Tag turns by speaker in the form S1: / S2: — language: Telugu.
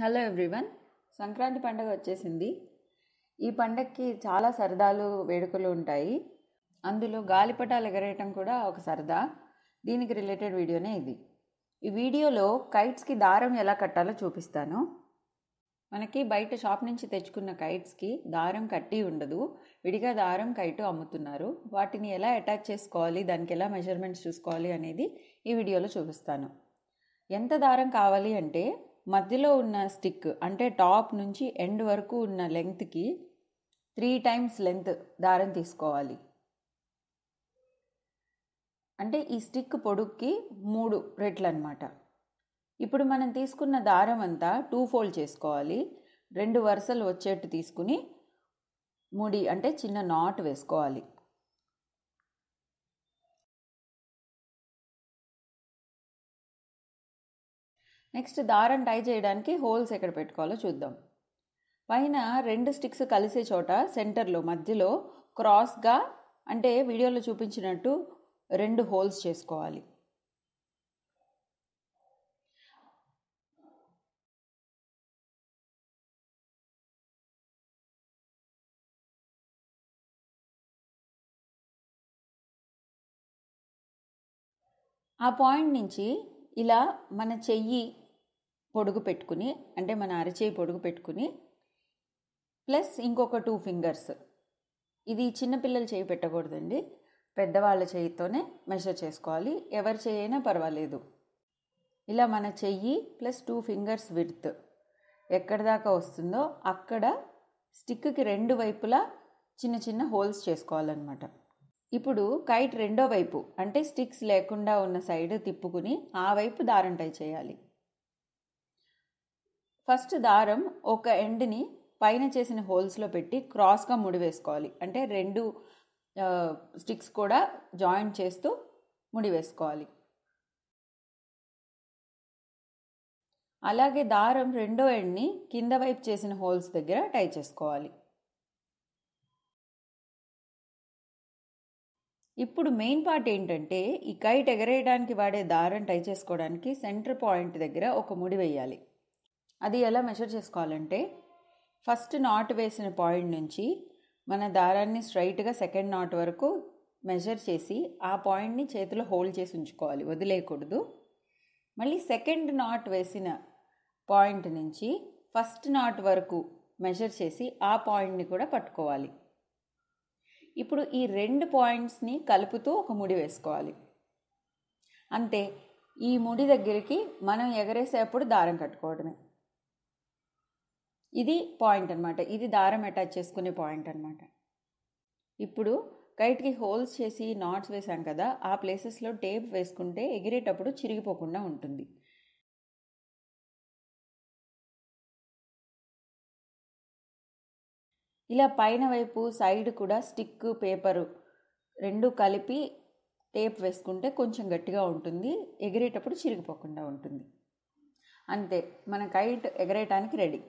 S1: హలో ఎవ్రీవన్ సంక్రాంతి పండుగ వచ్చేసింది ఈ పండగకి చాలా సరదాలు వేడుకలు ఉంటాయి అందులో గాలిపటాలు ఎగరేయటం కూడా ఒక సరదా దీనికి రిలేటెడ్ వీడియోనే ఇది ఈ వీడియోలో కైట్స్కి దారం ఎలా కట్టాలో చూపిస్తాను మనకి బయట షాప్ నుంచి తెచ్చుకున్న కైట్స్కి దారం కట్టి ఉండదు విడిగా దారం కైటు అమ్ముతున్నారు వాటిని ఎలా అటాచ్ చేసుకోవాలి దానికి ఎలా మెజర్మెంట్స్ చూసుకోవాలి అనేది ఈ వీడియోలో చూపిస్తాను ఎంత దారం కావాలి అంటే మధ్యలో ఉన్న స్టిక్ అంటే టాప్ నుంచి ఎండ్ వరకు ఉన్న లెంగ్త్కి త్రీ టైమ్స్ లెంత్ దారం తీసుకోవాలి అంటే ఈ స్టిక్ పొడుక్కి మూడు రెట్లు అనమాట ఇప్పుడు మనం తీసుకున్న దారం అంతా టూ ఫోల్డ్ చేసుకోవాలి రెండు వరుసలు వచ్చేట్టు తీసుకుని ముడి అంటే చిన్న నాట్ వేసుకోవాలి నెక్స్ట్ దారం టై చేయడానికి హోల్స్ ఎక్కడ పెట్టుకోవాలో చూద్దాం పైన రెండు స్టిక్స్ కలిసే చోట సెంటర్లో మధ్యలో క్రాస్గా అంటే వీడియోలో చూపించినట్టు రెండు హోల్స్ చేసుకోవాలి ఆ పాయింట్ నుంచి ఇలా మన చెయ్యి పొడుగు పెట్టుకుని అంటే మన అరచేయి పొడుగు పెట్టుకుని ప్లస్ ఇంకొక టూ ఫింగర్స్ ఇది చిన్నపిల్లలు చేయి పెట్టకూడదండి పెద్దవాళ్ళ చేయితోనే మెషర్ చేసుకోవాలి ఎవరు చేయైనా పర్వాలేదు ఇలా మన చెయ్యి ప్లస్ టూ ఫింగర్స్ విడ్త్ ఎక్కడ దాకా వస్తుందో అక్కడ స్టిక్కి రెండు వైపులా చిన్న చిన్న హోల్స్ చేసుకోవాలన్నమాట ఇప్పుడు కైట్ రెండో వైపు అంటే స్టిక్స్ లేకుండా ఉన్న సైడ్ తిప్పుకుని ఆ వైపు దారంటై చేయాలి ఫస్ట్ దారం ఒక ఎండ్ని పైన చేసిన హోల్స్లో పెట్టి క్రాస్గా ముడివేసుకోవాలి అంటే రెండు స్టిక్స్ కూడా జాయింట్ చేస్తూ ముడివేసుకోవాలి అలాగే దారం రెండో ఎండ్ని కింద వైపు చేసిన హోల్స్ దగ్గర టై చేసుకోవాలి ఇప్పుడు మెయిన్ పార్ట్ ఏంటంటే ఈ కైట్ ఎగరేయడానికి వాడే దారం టై చేసుకోవడానికి సెంటర్ పాయింట్ దగ్గర ఒక ముడి వేయాలి అది ఎలా మెజర్ చేసుకోవాలంటే ఫస్ట్ నాట్ వేసిన పాయింట్ నుంచి మన దారాన్ని స్ట్రైట్గా సెకండ్ నాట్ వరకు మెజర్ చేసి ఆ పాయింట్ని చేతిలో హోల్డ్ చేసి ఉంచుకోవాలి వదిలేయకూడదు మళ్ళీ సెకండ్ నాట్ వేసిన పాయింట్ నుంచి ఫస్ట్ నాట్ వరకు మెజర్ చేసి ఆ పాయింట్ని కూడా పట్టుకోవాలి ఇప్పుడు ఈ రెండు పాయింట్స్ని కలుపుతూ ఒక ముడి వేసుకోవాలి అంతే ఈ ముడి దగ్గరికి మనం ఎగరేసేపుడు దారం కట్టుకోవడమే ఇది పాయింట్ అనమాట ఇది దారం అటాచ్ చేసుకునే పాయింట్ అనమాట ఇప్పుడు కైట్కి హోల్స్ చేసి నాట్స్ వేసాం కదా ఆ ప్లేసెస్లో టేప్ వేసుకుంటే ఎగిరేటప్పుడు చిరిగిపోకుండా ఉంటుంది ఇలా పైన వైపు సైడ్ కూడా స్టిక్ పేపరు రెండు కలిపి టేప్ వేసుకుంటే కొంచెం గట్టిగా ఉంటుంది ఎగిరేటప్పుడు చిరిగిపోకుండా ఉంటుంది అంతే మన కైట్ ఎగరేయటానికి రెడీ